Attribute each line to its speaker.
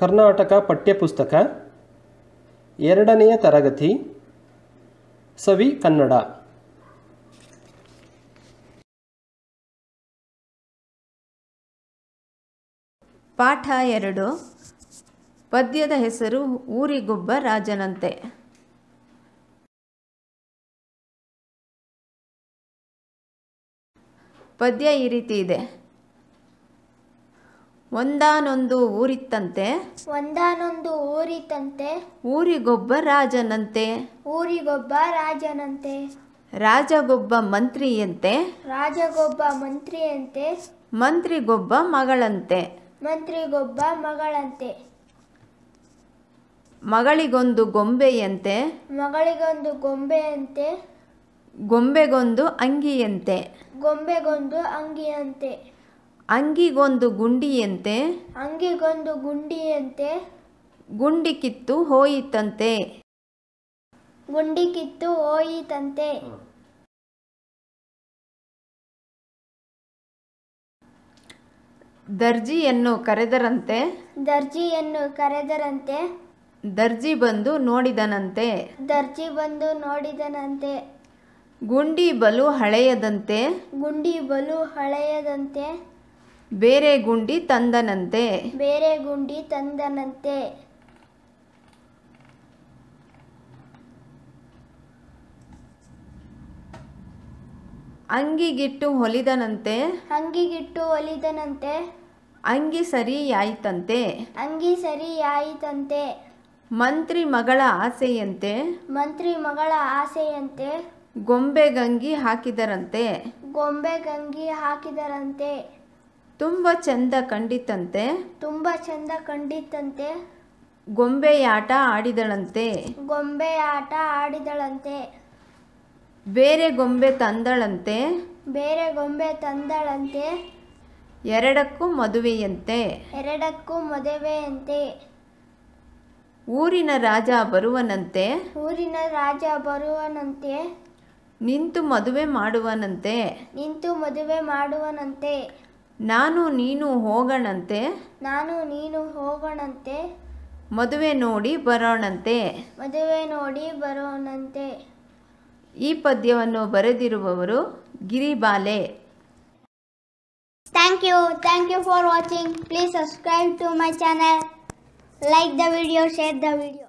Speaker 1: ಕರ್ನಾಟಕ ಪಠ್ಯಪುಸ್ತಕ ಎರಡನೆಯ ತರಗತಿ
Speaker 2: ಸವಿ ಕನ್ನಡ ಪಾಠ ಎರಡು ಪದ್ಯದ ಹೆಸರು ಊರಿಗೊಬ್ಬ ರಾಜನಂತೆ ಪದ್ಯ ಈ ರೀತಿ ಇದೆ ಒಂದಾನೊಂದು
Speaker 1: ಊರಿತ್ತಂತೆ
Speaker 3: ಒಂದಾನೊಂದು ಊರಿತ್ತಂತೆ ಊರಿಗೊಬ್ಬ ರಾಜನಂತೆ ಊರಿಗೊಬ್ಬ ರಾಜನಂತೆ
Speaker 1: ರಾಜಗೊಬ್ಬ ಮಂತ್ರಿಯಂತೆ
Speaker 3: ರಾಜಗೊಬ್ಬ ಮಂತ್ರಿಯಂತೆ
Speaker 1: ಮಂತ್ರಿಗೊಬ್ಬ ಮಗಳಂತೆ
Speaker 3: ಮಂತ್ರಿಗೊಬ್ಬ ಮಗಳಂತೆ
Speaker 1: ಮಗಳಿಗೊಂದು ಗೊಂಬೆಯಂತೆ
Speaker 3: ಮಗಳಿಗೊಂದು ಗೊಂಬೆಯಂತೆ
Speaker 1: ಗೊಂಬೆಗೊಂದು ಅಂಗಿಯಂತೆ ಗೊಂಬೆಗೊಂದು ಅಂಗಿಯಂತೆ ಅಂಗಿಗೊಂದು ಗುಂಡಿಯಂತೆ ಅಂಗಿಗೊಂದು
Speaker 2: ಗುಂಡಿಯಂತೆ ಗುಂಡಿ ಕಿತ್ತು ಹೋಯಿತಂತೆ ಗುಂಡಿ ಕಿತ್ತು ಹೋಯಿತಂತೆ ದರ್ಜಿಯನ್ನು ಕರೆದರಂತೆ
Speaker 1: ದರ್ಜಿಯನ್ನು ಕರೆದರಂತೆ ದರ್ಜಿ ಬಂದು ನೋಡಿದನಂತೆ ದರ್ಜಿ
Speaker 3: ಬಂದು ನೋಡಿದನಂತೆ
Speaker 1: ಗುಂಡಿ ಬಲು ಹಳೆಯದಂತೆ
Speaker 3: ಗುಂಡಿ ಬಲು ಹಳೆಯದಂತೆ
Speaker 1: ಬೇರೆ ಗುಂಡಿ ತಂದನಂತೆ
Speaker 3: ಬೇರೆ ಗುಂಡಿ ತಂದನಂತೆ
Speaker 1: ಅಂಗಿಗಿಟ್ಟು
Speaker 3: ಹೊಲಿದನಂತೆ ಅಂಗಿಗಿಟ್ಟು ಹೊಲಿದನಂತೆ
Speaker 1: ಅಂಗಿ ಸರಿಯಾಯಿತಂತೆ
Speaker 3: ಅಂಗಿ ಸರಿಯಾಯಿತಂತೆ ಮಂತ್ರಿ
Speaker 1: ಮಗಳ ಆಸೆಯಂತೆ ಮಂತ್ರಿ
Speaker 3: ಮಗಳ ಆಸೆಯಂತೆ
Speaker 1: ಗೊಂಬೆ ಗಂಗಿ ಹಾಕಿದರಂತೆ
Speaker 3: ಗೊಂಬೆ ಗಂಗಿ ಹಾಕಿದರಂತೆ
Speaker 1: ತುಂಬ ಚಂದ ಕಂಡಿತಂತೆ
Speaker 3: ತುಂಬ ಚಂದ ಕಂಡಿತಂತೆ
Speaker 1: ಗೊಂಬೆಯಾಟ ಆಡಿದಳಂತೆ
Speaker 3: ಗೊಂಬೆ ಆಟ ಆಡಿದಳಂತೆ
Speaker 1: ಬೇರೆ ಗೊಂಬೆ ತಂದಳಂತೆ
Speaker 3: ಬೇರೆ ಗೊಂಬೆ ತಂದಳಂತೆ
Speaker 1: ಎರಡಕ್ಕೂ ಮದುವೆಯಂತೆ
Speaker 3: ಎರಡಕ್ಕೂ ಮದುವೆಯಂತೆ
Speaker 1: ಊರಿನ ರಾಜ ಬರುವನಂತೆ
Speaker 3: ಊರಿನ ರಾಜ ಬರುವನಂತೆ
Speaker 1: ನಿಂತು ಮದುವೆ ಮಾಡುವನಂತೆ
Speaker 3: ನಿಂತು ಮದುವೆ ಮಾಡುವನಂತೆ
Speaker 1: ನಾನು ನೀನು ಹೋಗಣಂತೆ
Speaker 3: ನಾನು ನೀನು ಹೋಗಣಂತೆ
Speaker 1: ಮದುವೆ ನೋಡಿ ಬರೋಣಂತೆ
Speaker 3: ಮದುವೆ ನೋಡಿ ಬರೋಣಂತೆ
Speaker 1: ಈ ಪದ್ಯವನ್ನು ಬರೆದಿರುವವರು Giribale
Speaker 2: thank you thank you for watching please subscribe to my channel like the video share the video